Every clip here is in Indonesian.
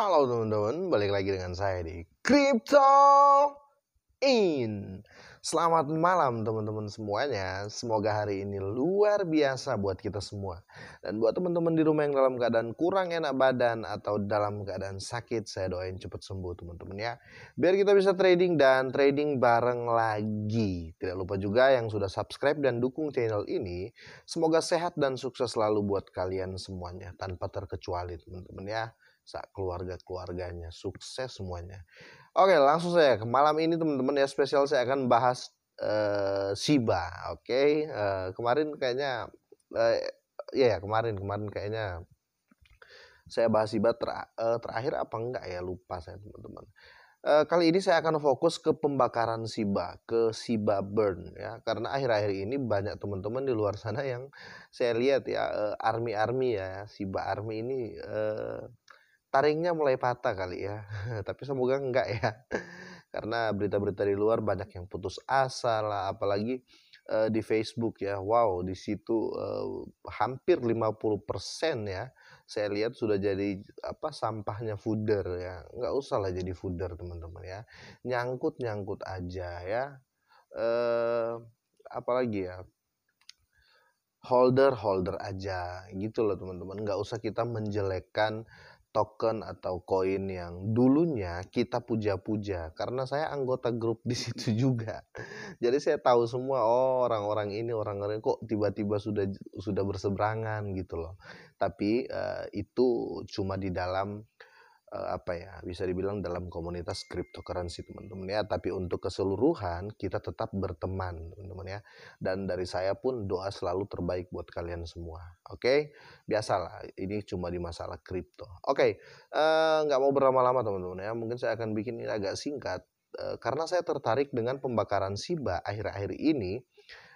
Halo teman-teman, balik lagi dengan saya di Crypto In. Selamat malam teman-teman semuanya. Semoga hari ini luar biasa buat kita semua. Dan buat teman-teman di rumah yang dalam keadaan kurang enak badan atau dalam keadaan sakit, saya doain cepat sembuh teman-teman ya. Biar kita bisa trading dan trading bareng lagi. Tidak lupa juga yang sudah subscribe dan dukung channel ini, semoga sehat dan sukses selalu buat kalian semuanya tanpa terkecuali teman-teman ya sak keluarga-keluarganya sukses semuanya. Oke, langsung saya ke malam ini teman-teman ya spesial saya akan bahas uh, eh, Siba. Oke, eh, kemarin kayaknya uh, ya ya kemarin kemarin kayaknya saya bahas Siba ter, uh, terakhir apa enggak ya lupa saya teman-teman. kali ini saya akan fokus ke pembakaran Siba, ke Siba Burn ya, karena akhir-akhir ini banyak teman-teman di luar sana yang saya lihat ya army-army ya, Siba Army ini taringnya mulai patah kali ya. Tapi semoga enggak ya. Karena berita-berita di luar banyak yang putus asa lah, apalagi uh, di Facebook ya. Wow, di situ uh, hampir 50% ya. Saya lihat sudah jadi apa sampahnya fooder ya. Enggak usah lah jadi fooder teman-teman ya. Nyangkut-nyangkut aja ya. uh, apalagi ya holder holder aja gitu loh teman-teman nggak usah kita menjelekkan token atau koin yang dulunya kita puja-puja karena saya anggota grup di situ juga. Jadi saya tahu semua oh orang-orang ini orang-orang kok tiba-tiba sudah sudah berseberangan gitu loh. Tapi uh, itu cuma di dalam Eh, apa ya bisa dibilang dalam komunitas cryptocurrency teman-teman ya tapi untuk keseluruhan kita tetap berteman teman-teman ya dan dari saya pun doa selalu terbaik buat kalian semua oke okay? biasalah ini cuma di masalah kripto oke okay. Eh, nggak uh, mau berlama-lama teman-teman ya mungkin saya akan bikin ini agak singkat uh, karena saya tertarik dengan pembakaran siba akhir-akhir ini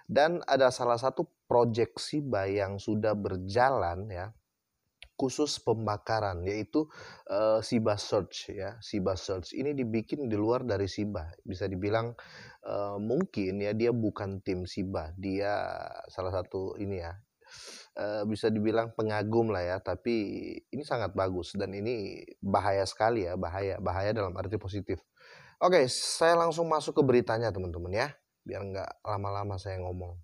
dan ada salah satu proyek siba yang sudah berjalan ya khusus pembakaran yaitu uh, Siba Search ya Siba Search ini dibikin di luar dari Siba bisa dibilang uh, mungkin ya dia bukan tim Siba dia salah satu ini ya uh, bisa dibilang pengagum lah ya tapi ini sangat bagus dan ini bahaya sekali ya bahaya bahaya dalam arti positif oke okay, saya langsung masuk ke beritanya teman-teman ya biar nggak lama-lama saya ngomong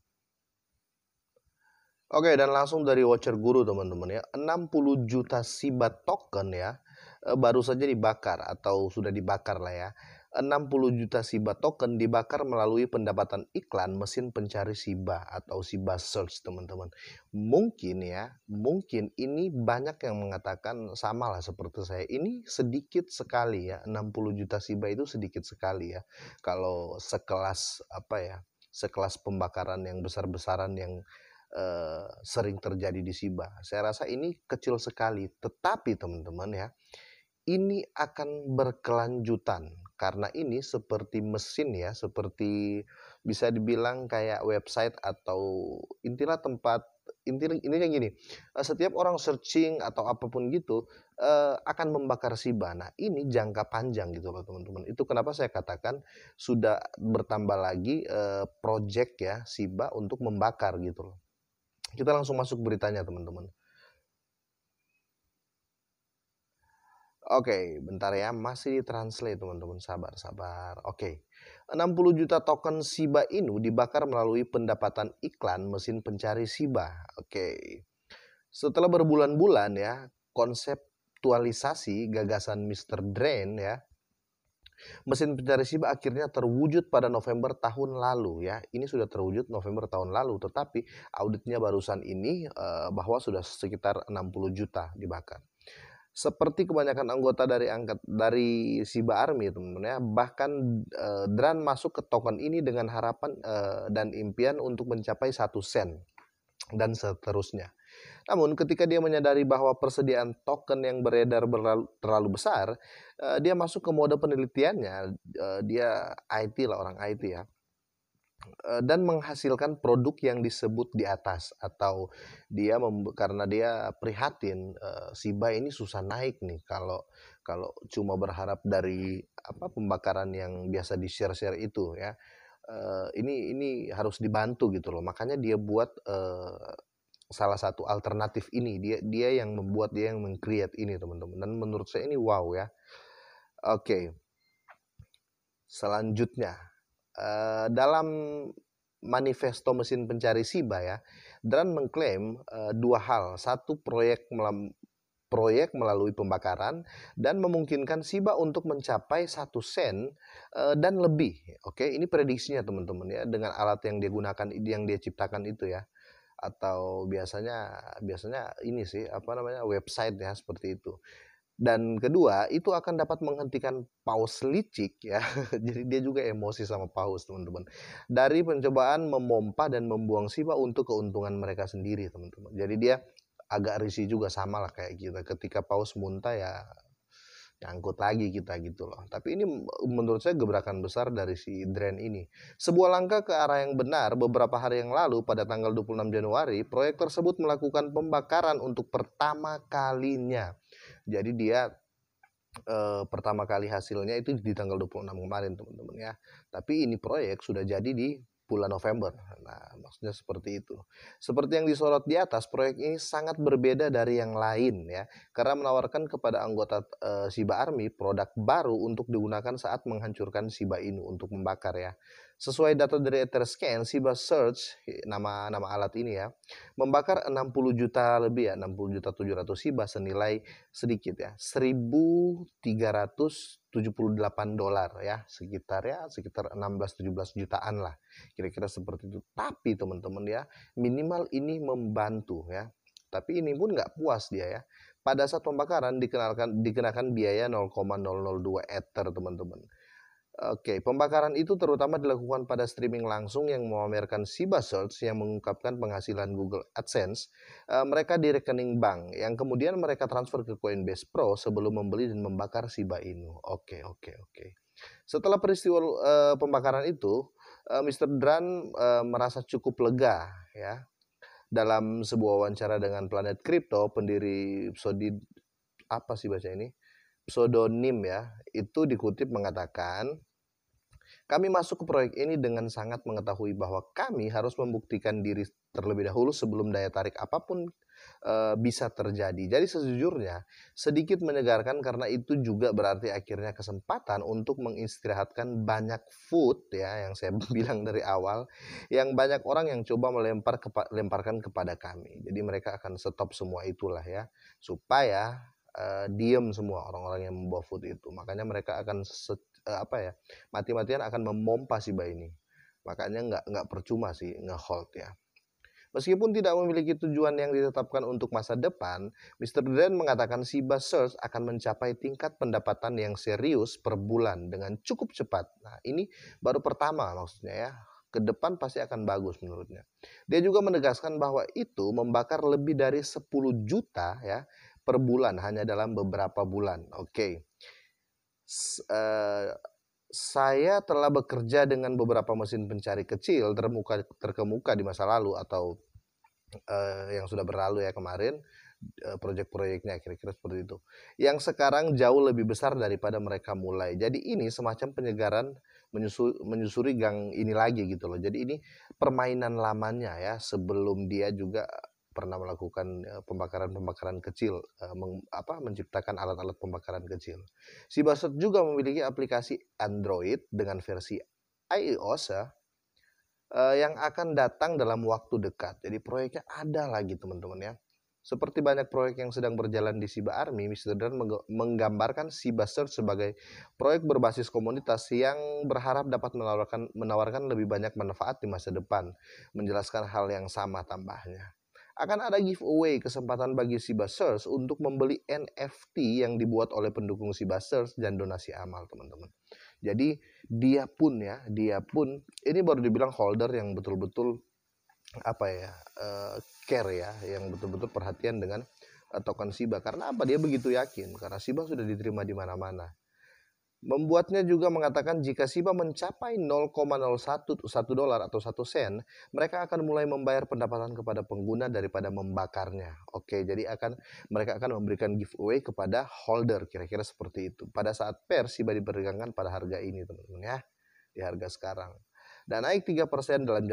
Oke, dan langsung dari Watcher Guru teman-teman ya. 60 juta SIBA token ya eh, baru saja dibakar atau sudah dibakar lah ya. 60 juta SIBA token dibakar melalui pendapatan iklan mesin pencari SIBA atau SIBA search teman-teman. Mungkin ya, mungkin ini banyak yang mengatakan sama lah seperti saya. Ini sedikit sekali ya, 60 juta SIBA itu sedikit sekali ya. Kalau sekelas apa ya, sekelas pembakaran yang besar-besaran yang Eh, sering terjadi di SIBA. Saya rasa ini kecil sekali, tetapi teman-teman ya, ini akan berkelanjutan karena ini seperti mesin ya, seperti bisa dibilang kayak website atau intilah tempat intinya intinya gini eh, setiap orang searching atau apapun gitu eh, akan membakar siba nah ini jangka panjang gitu loh teman-teman itu kenapa saya katakan sudah bertambah lagi project ya siba untuk membakar gitu loh kita langsung masuk beritanya teman-teman. Oke, okay, bentar ya, masih translate teman-teman, sabar, sabar. Oke, okay. 60 juta token Shiba Inu dibakar melalui pendapatan iklan mesin pencari Shiba. Oke, okay. setelah berbulan-bulan ya, konseptualisasi gagasan Mr. Drain ya, Mesin pencari Shiba akhirnya terwujud pada November tahun lalu ya. Ini sudah terwujud November tahun lalu, tetapi auditnya barusan ini eh, bahwa sudah sekitar 60 juta dibakar. Seperti kebanyakan anggota dari angkat dari siba Army teman-teman ya, bahkan uh, eh, Dran masuk ke token ini dengan harapan eh, dan impian untuk mencapai satu sen dan seterusnya. Namun ketika dia menyadari bahwa persediaan token yang beredar berlalu, terlalu besar, uh, dia masuk ke mode penelitiannya, uh, dia IT lah orang IT ya eh, dan menghasilkan produk yang disebut di atas atau dia karena dia prihatin uh, si ini susah naik nih kalau kalau cuma berharap dari apa pembakaran yang biasa di share-share itu ya uh, ini ini harus dibantu gitu loh makanya dia buat uh, salah satu alternatif ini dia dia yang membuat dia yang mengcreate ini teman-teman dan menurut saya ini wow ya oke okay. selanjutnya uh, dalam manifesto mesin pencari siba ya dan mengklaim uh, dua hal satu proyek melam proyek melalui pembakaran dan memungkinkan Siba untuk mencapai satu sen uh, dan lebih. Oke, ini prediksinya teman-teman ya dengan alat yang dia gunakan yang dia ciptakan itu ya atau biasanya biasanya ini sih apa namanya website ya seperti itu. Dan kedua, itu akan dapat menghentikan paus licik ya. Jadi dia juga emosi sama paus, teman-teman. Dari pencobaan memompa dan membuang siwa untuk keuntungan mereka sendiri, teman-teman. Jadi dia agak risih juga sama lah kayak kita. Ketika paus muntah ya nyangkut lagi kita gitu loh. Tapi ini menurut saya gebrakan besar dari si Dren ini. Sebuah langkah ke arah yang benar beberapa hari yang lalu pada tanggal 26 Januari, proyek tersebut melakukan pembakaran untuk pertama kalinya. Jadi dia e, pertama kali hasilnya itu di tanggal 26 kemarin teman-teman ya. Tapi ini proyek sudah jadi di bulan November. Nah, maksudnya seperti itu. Seperti yang disorot di atas, proyek ini sangat berbeda dari yang lain ya, karena menawarkan kepada anggota e, eh, Siba Army produk baru untuk digunakan saat menghancurkan Siba Inu untuk membakar ya. Sesuai data dari Etherscan, Siba Search, nama nama alat ini ya, membakar 60 juta lebih ya, 60 juta 700 Siba senilai sedikit ya, 1.378 dolar ya, sekitar ya, sekitar 16-17 jutaan lah, kira-kira seperti itu. Tapi teman-teman ya, minimal ini membantu ya, tapi ini pun nggak puas dia ya. Pada saat pembakaran dikenalkan dikenakan biaya 0,002 ether teman-teman Oke, pembakaran itu terutama dilakukan pada streaming langsung yang memamerkan Siba Search yang mengungkapkan penghasilan Google AdSense e, mereka di rekening bank yang kemudian mereka transfer ke Coinbase Pro sebelum membeli dan membakar Siba Inu. Oke, oke, oke. Setelah peristiwa e, pembakaran itu, e, eh, Mr. Dran e, merasa cukup lega ya. Dalam sebuah wawancara dengan Planet Crypto, pendiri Sodin apa sih baca ini? Pseudonym ya, itu dikutip mengatakan kami masuk ke proyek ini dengan sangat mengetahui bahwa kami harus membuktikan diri terlebih dahulu sebelum daya tarik apapun e, bisa terjadi. Jadi sejujurnya sedikit menyegarkan karena itu juga berarti akhirnya kesempatan untuk mengistirahatkan banyak food ya yang saya bilang dari awal yang banyak orang yang coba melempar kepa, lemparkan kepada kami. Jadi mereka akan stop semua itulah ya supaya e, diem semua orang-orang yang membawa food itu. Makanya mereka akan set, Eh, apa ya mati-matian akan memompa bayi ini makanya nggak nggak percuma sih ngehold ya Meskipun tidak memiliki tujuan yang ditetapkan untuk masa depan, Mr. Dren mengatakan si Search akan mencapai tingkat pendapatan yang serius per bulan dengan cukup cepat. Nah, ini baru pertama maksudnya ya. Ke depan pasti akan bagus menurutnya. Dia juga menegaskan bahwa itu membakar lebih dari 10 juta ya per bulan hanya dalam beberapa bulan. Oke. Okay. Eh, saya telah bekerja dengan beberapa mesin pencari kecil termuka terkemuka di masa lalu atau uh, yang sudah berlalu ya kemarin eh, proyek-proyeknya kira-kira seperti itu. Yang sekarang jauh lebih besar daripada mereka mulai. Jadi ini semacam penyegaran menyusuri, menyusuri gang ini lagi gitu loh. Jadi ini permainan lamanya ya sebelum dia juga pernah melakukan eh, pembakaran-pembakaran kecil, eh, meng, apa, menciptakan alat-alat pembakaran kecil. Si Basot juga memiliki aplikasi Android dengan versi iOS ya, eh, yang akan datang dalam waktu dekat. Jadi proyeknya ada lagi teman-teman ya. Seperti banyak proyek yang sedang berjalan di Siba Army, Mr. Dan menggambarkan Siba Search sebagai proyek berbasis komunitas yang berharap dapat menawarkan, menawarkan lebih banyak manfaat di masa depan, menjelaskan hal yang sama tambahnya akan ada giveaway kesempatan bagi Sibasers untuk membeli NFT yang dibuat oleh pendukung Sibasers dan donasi amal teman-teman. Jadi dia pun ya, dia pun ini baru dibilang holder yang betul-betul apa ya uh, care ya, yang betul-betul perhatian dengan eh, token Siba. Karena apa dia begitu yakin? Karena Siba sudah diterima di mana-mana Membuatnya juga mengatakan jika SIBA mencapai 0,01 dolar atau 1 sen, mereka akan mulai membayar pendapatan kepada pengguna daripada membakarnya. Oke, jadi akan mereka akan memberikan giveaway kepada holder, kira-kira seperti itu. Pada saat pair Shiba diperdagangkan pada harga ini, teman-teman ya, di harga sekarang dan naik 3% dalam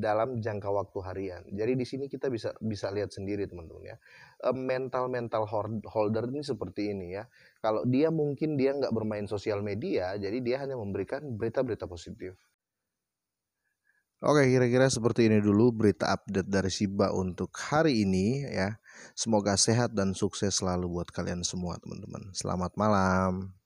dalam jangka waktu harian. Jadi di sini kita bisa bisa lihat sendiri teman-teman ya. E, mental mental holder ini seperti ini ya. Kalau dia mungkin dia nggak bermain sosial media, jadi dia hanya memberikan berita-berita positif. Oke, kira-kira seperti ini dulu berita update dari Siba untuk hari ini ya. Semoga sehat dan sukses selalu buat kalian semua, teman-teman. Selamat malam.